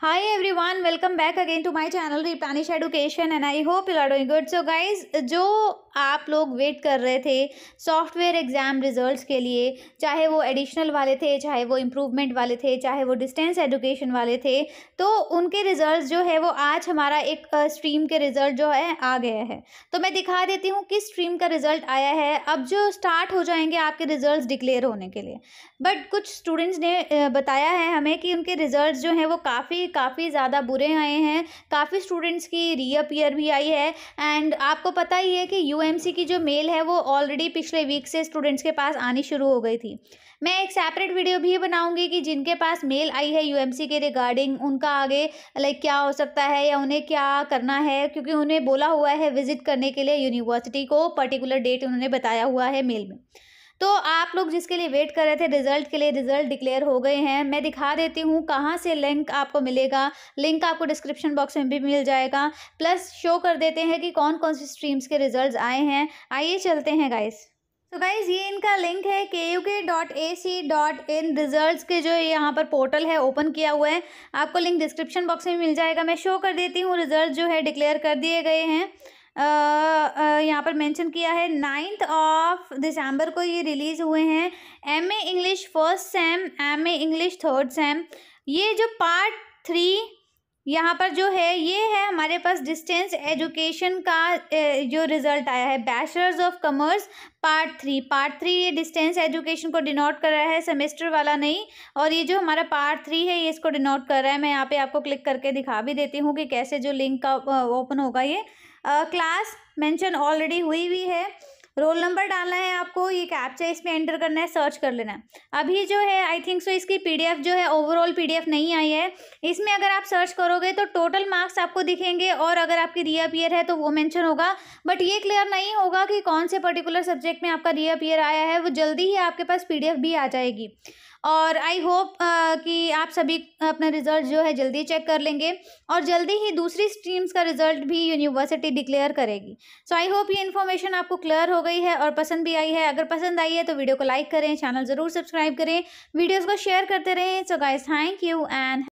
Hi everyone, welcome back again to my channel Replenish Education and I hope you are doing good. So guys, जो आप लोग wait कर रहे थे software exam results के लिए चाहे वो एडिशनल वाले थे चाहे वो इम्प्रूवमेंट वाले थे चाहे वो डिस्टेंस एजुकेशन वाले थे तो उनके रिज़ल्ट जो है वो आज हमारा एक स्ट्रीम के रिज़ल्ट जो है आ गया है तो मैं दिखा देती हूँ किस स्ट्रीम का रिज़ल्ट आया है अब जो स्टार्ट हो जाएंगे आपके रिज़ल्ट डिक्लेयर होने के लिए बट कुछ स्टूडेंट्स ने बताया है हमें कि उनके रिज़ल्ट जो हैं वो काफ़ी काफ़ी ज़्यादा बुरे आए हैं काफ़ी स्टूडेंट्स की रीअपियर भी आई है एंड आपको पता ही है कि यू ओएमसी की जो मेल है वो ऑलरेडी पिछले वीक से स्टूडेंट्स के पास आनी शुरू हो गई थी मैं एक सेपरेट वीडियो भी बनाऊंगी कि जिनके पास मेल आई है यूएमसी के रिगार्डिंग उनका आगे लाइक क्या हो सकता है या उन्हें क्या करना है क्योंकि उन्हें बोला हुआ है विजिट करने के लिए यूनिवर्सिटी को पर्टिकुलर डेट उन्होंने बताया हुआ है मेल में तो आप लोग जिसके लिए वेट कर रहे थे रिजल्ट के लिए रिजल्ट डिक्लेयर हो गए हैं मैं दिखा देती हूँ कहाँ से लिंक आपको मिलेगा लिंक आपको डिस्क्रिप्शन बॉक्स में भी मिल जाएगा प्लस शो कर देते हैं कि कौन कौन सी स्ट्रीम्स के रिजल्ट आए हैं आइए चलते हैं गाइस तो गाइज़ ये इनका लिंक है K U K dot A C dot in result के जो यहाँ पर पोर्टल है ओपन किया हुआ है आपको लिंक डिस्क्रिप्शन बॉक्स में मिल जाएगा मैं शो कर देती हूँ रिजल्ट जो है डिक्लेयर कर दिए गए हैं आ, आ, यहाँ पर मेंशन किया है नाइन्थ ऑफ दिसंबर को ये रिलीज़ हुए हैं M A English first sem M A English third sem ये जो पार्ट थ्री यहाँ पर जो है ये है हमारे पास डिस्टेंस एजुकेशन का जो रिज़ल्ट आया है bachelors of commerce part three part three ये डिस्टेंस एजुकेशन को डिनोट कर रहा है सेमेस्टर वाला नहीं और ये जो हमारा पार्ट थ्री है ये इसको डिनोट कर रहा है मैं यहाँ पे आपको क्लिक करके दिखा भी देती हूँ कि कैसे जो लिंक का ओपन होगा ये क्लास मेंशन ऑलरेडी हुई हुई है रोल नंबर डालना है आपको ये कैप्चा इसमें एंटर करना है सर्च कर लेना है अभी जो है आई थिंक सो इसकी पीडीएफ जो है ओवरऑल पीडीएफ नहीं आई है इसमें अगर आप सर्च करोगे तो टोटल मार्क्स आपको दिखेंगे और अगर आपकी रीअपियर है तो वो मैंशन होगा बट ये क्लियर नहीं होगा कि कौन से पर्टिकुलर सब्जेक्ट में आपका रीअपियर आया है वो जल्दी ही आपके पास पी भी आ जाएगी और आई होप कि आप सभी अपना रिजल्ट जो है जल्दी चेक कर लेंगे और जल्दी ही दूसरी स्ट्रीम्स का रिजल्ट भी यूनिवर्सिटी डिक्लेयर करेगी सो आई होप ये इन्फॉर्मेशन आपको क्लियर होगा गई है और पसंद भी आई है अगर पसंद आई है तो वीडियो को लाइक करें चैनल ज़रूर सब्सक्राइब करें वीडियोज़ को शेयर करते रहें so guys thank you and